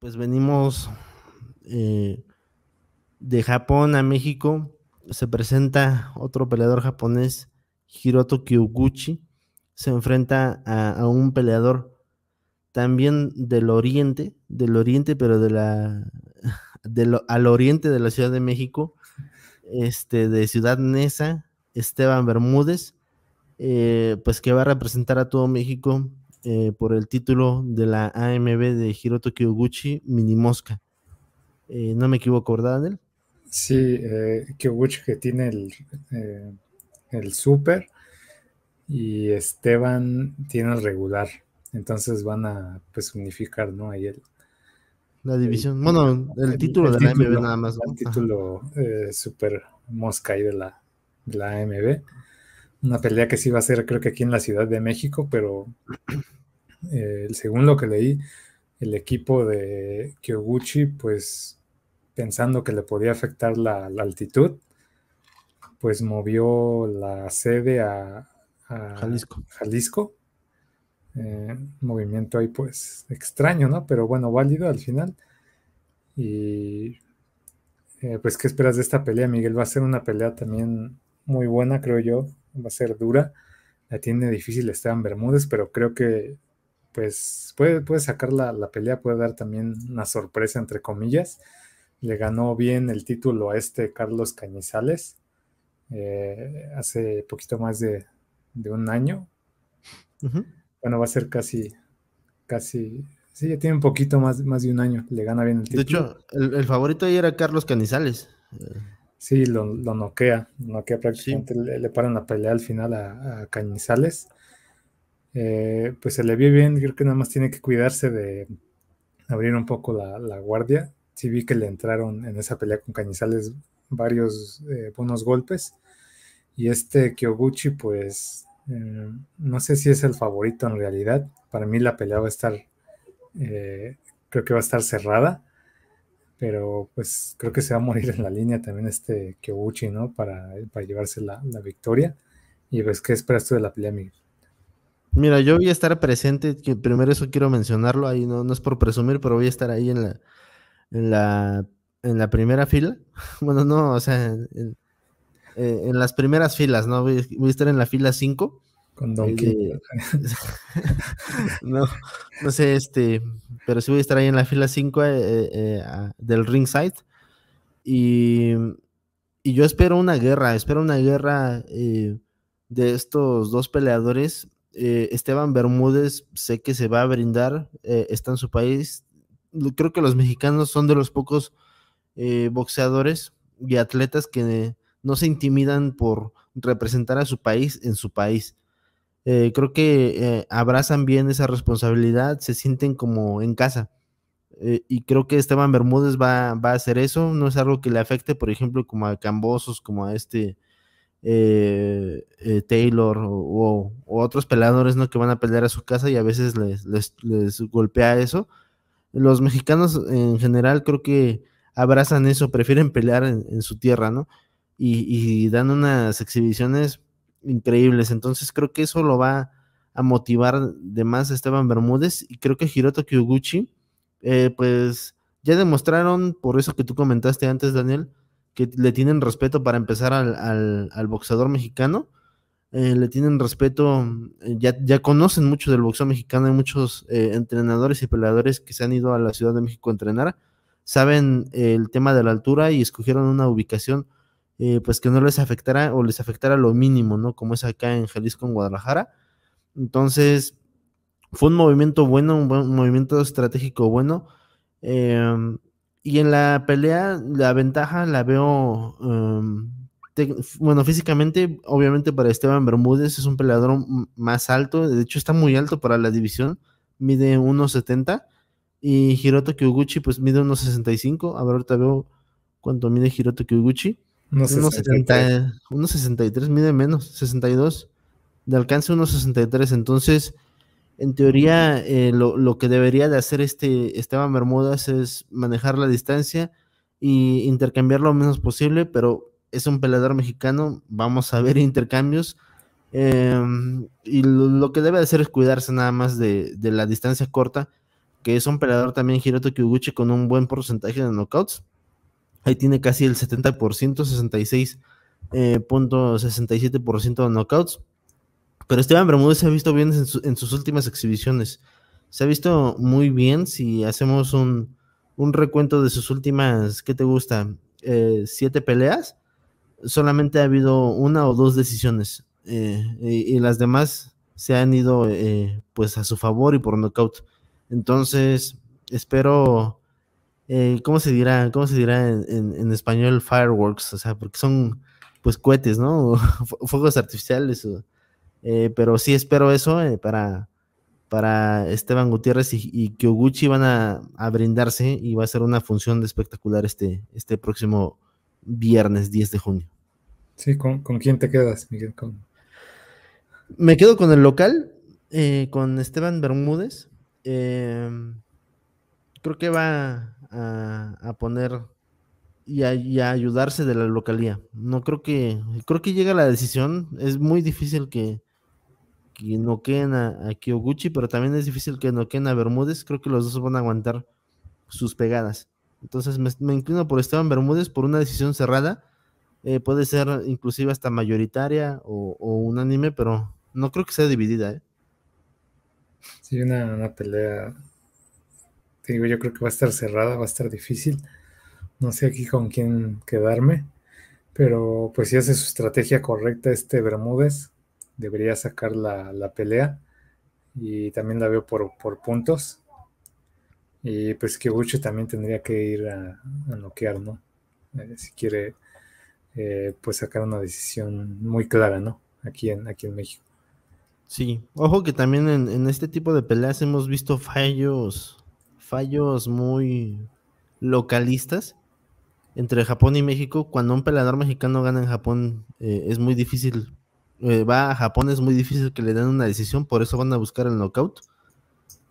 pues venimos eh, de Japón a México. Se presenta otro peleador japonés, Hiroto Kyoguchi. Se enfrenta a, un peleador también del oriente, del oriente, pero de la, al oriente de la Ciudad de México, este, de Ciudad Nesa, Esteban Bermúdez, eh, pues que va a representar a todo México eh, por el título de la AMB de Hiroto Kiyoguchi, Mini Mosca eh, no me equivoco, ¿verdad, Sí, eh, Kiyoguchi que tiene el, eh, super y Esteban tiene el regular. Entonces van a pues unificar, ¿no? Ahí el, la división. bueno, el, título de la AMB nada más. El título super mosca y de la, de la AMB una pelea que sí va a ser, creo que aquí en la Ciudad de México, pero eh, según lo que leí, el equipo de Kyoguchi, pues pensando que le podía afectar la, altitud, pues movió la sede a, Jalisco. Jalisco. Eh, movimiento ahí pues extraño, ¿no? Pero bueno, válido al final. Y eh, pues, ¿qué esperas de esta pelea, Miguel? Va a ser una pelea también muy buena, creo yo. Va a ser dura. La tiene difícil en Bermúdez, pero creo que pues puede, puede sacar la, pelea, puede dar también una sorpresa, entre comillas. Le ganó bien el título a este Carlos Cañizales eh, hace poquito más de, un año. Bueno, va a ser casi, casi Sí, ya tiene un poquito más, más de un año. Le gana bien el título. De hecho, el, favorito ahí era Carlos Cañizales eh, Sí, lo, lo noquea, noquea prácticamente, le, paran la pelea al final a, Cañizales. Eh, pues se le vio bien, creo que nada más tiene que cuidarse de abrir un poco la, guardia. Sí vi que le entraron en esa pelea con Cañizales varios eh, buenos golpes. Y este Kyoguchi, pues eh, no sé si es el favorito en realidad. Para mí la pelea va a estar, creo que va a estar cerrada pero pues creo que se va a morir en la línea también este Kibuchi, ¿no? Para, eh, para llevarse la, victoria. Y pues, ¿qué esperas tú de la pelea, Miguel? Mira, yo voy a estar presente, primero eso quiero mencionarlo, ahí no, no es por presumir, pero voy a estar ahí en la, en la, en la primera fila. Bueno, no, o sea, eh, en, las primeras filas, ¿no? Voy, voy, a estar en la fila 5 no, no sé, este, pero sí voy a estar ahí en la fila 5 eh, eh, eh, ah, del ringside. Y, y, yo espero una guerra, espero una guerra de estos dos peleadores. Esteban Bermúdez sé que se va a brindar, está en su país. Creo que los mexicanos son de los pocos boxeadores y atletas que no se intimidan por representar a su país en su país. Eh, creo que eh, abrazan bien esa responsabilidad, se sienten como en casa. Eh, y creo que Esteban Bermúdez va, a hacer eso, no es algo que le afecte, por ejemplo, como a Cambosos, como a este Taylor o, otros peleadores ¿no? que van a pelear a su casa y a veces les, golpea eso. Los mexicanos en general creo que abrazan eso, prefieren pelear en, su tierra, ¿no? Y, y dan unas exhibiciones increíbles. Entonces creo que eso lo va a motivar de más a Esteban Bermúdez y creo que Hiroto Kyoguchi, eh, pues ya demostraron, por eso que tú comentaste antes, Daniel, que le tienen respeto para empezar al, al, boxeador mexicano. Eh, le tienen respeto, eh, ya, ya, conocen mucho del boxeo mexicano, hay muchos entrenadores y peleadores que se han ido a la Ciudad de México a entrenar, saben el tema de la altura y escogieron una ubicación eh, pues que no les afectara o les afectara lo mínimo, ¿no? Como es acá en Jalisco, en Guadalajara. Entonces, fue un movimiento bueno, un, buen, movimiento estratégico bueno. Em, y en la pelea, la ventaja la veo, em, bueno, físicamente, obviamente para Esteban Bermúdez es un peleador más alto, de hecho está muy alto para la división, mide 1,70 y Hiroto Kyoguchi pues mide 1,65, a ver ahorita veo cuánto mide Hiroto Kyoguchi. Unos, 1,63 mide menos, 62. De alcance unos 63. Entonces, en teoría, eh, lo, que debería de hacer este Esteban Bermudas es manejar la distancia y intercambiar lo menos posible, pero es un peleador mexicano, vamos a ver intercambios. Em, y lo, que debe hacer es cuidarse nada más de, la distancia corta, que es un peleador también Giroto Kiguchi con un buen porcentaje de knockouts Ahí tiene casi el 70%, 66.67% eh, de knockouts. Pero Esteban Bermúdez se ha visto bien en, sus últimas exhibiciones. Se ha visto muy bien si hacemos un, recuento de sus últimas, ¿qué te gusta? Eh, siete peleas. Solamente ha habido una o dos decisiones. Eh, y, las demás se han ido pues a su favor y por knockout. Entonces, espero eh, ¿cómo se dirá? ¿Cómo se dirá en, español fireworks? O sea, porque son pues cohetes, ¿no? Fuegos artificiales. Eh, pero sí espero eso eh, para, para Esteban Gutiérrez y, Kyoguchi van a, brindarse y va a ser una función de espectacular este, este próximo viernes 10 de junio. Sí, ¿con, quién te quedas, Miguel? Me quedo con el local, con Esteban Bermúdez. Eh, creo que va a, poner y a, ayudarse de la localía. No creo que, creo que llega la decisión. Es muy difícil que, que queden a, Kyoguchi, pero también es difícil que noqueen a Bermúdez. Creo que los dos van a aguantar sus pegadas. Entonces me, inclino por Esteban Bermúdez por una decisión cerrada. Eh, puede ser inclusive hasta mayoritaria o, o, unánime, pero no creo que sea dividida. ¿eh? Sí, una, una pelea yo creo que va a estar cerrada, va a estar difícil. No sé aquí con quién quedarme, pero pues si hace su estrategia correcta este Bermúdez, debería sacar la, pelea. Y también la veo por, por puntos. Y pues que Uche también tendría que ir a, a noquear, ¿no? Eh, si quiere, eh, pues sacar una decisión muy clara, ¿no? Aquí en, aquí en México. Sí, ojo que también en, en este tipo de peleas hemos visto fallos fallos muy localistas entre Japón y México. Cuando un peleador mexicano gana en Japón, eh, es muy difícil. Eh, va a Japón, es muy difícil que le den una decisión, por eso van a buscar el knockout.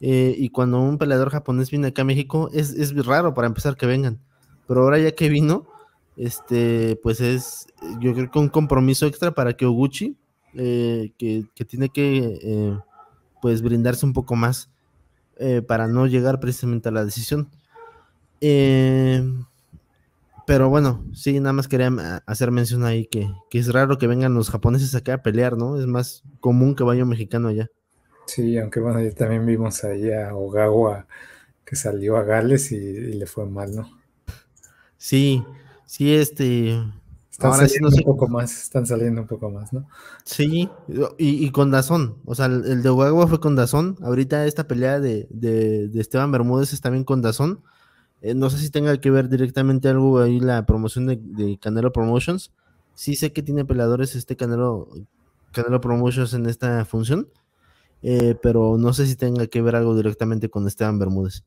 Eh, y cuando un peleador japonés viene acá a México, es, es, raro para empezar que vengan. Pero ahora ya que vino, este, pues es, yo creo que un compromiso extra para que Oguchi, que, tiene que, pues, brindarse un poco más. Eh, para no llegar precisamente a la decisión. Eh, pero bueno, sí, nada más quería ah, hacer mención ahí que, es raro que vengan los japoneses acá a pelear, ¿no? Es más común que vaya mexicano allá. Sí, aunque bueno, ya también vimos ahí a Ogawa que salió a Gales y, y le fue mal, ¿no? Sí, sí, este, están saliendo un poco más, están saliendo un poco más, ¿no? Sí, y, con Dazón. O sea, el, de Guagua fue con Dazón. Ahorita esta pelea de, Esteban Bermúdez es también con Dazón. Eh, no sé si tenga que ver directamente algo ahí la promoción de, Canelo Promotions. Sí sé que tiene peleadores este Canelo, Canelo Promotions en esta función, eh, pero no sé si tenga que ver algo directamente con Esteban Bermúdez.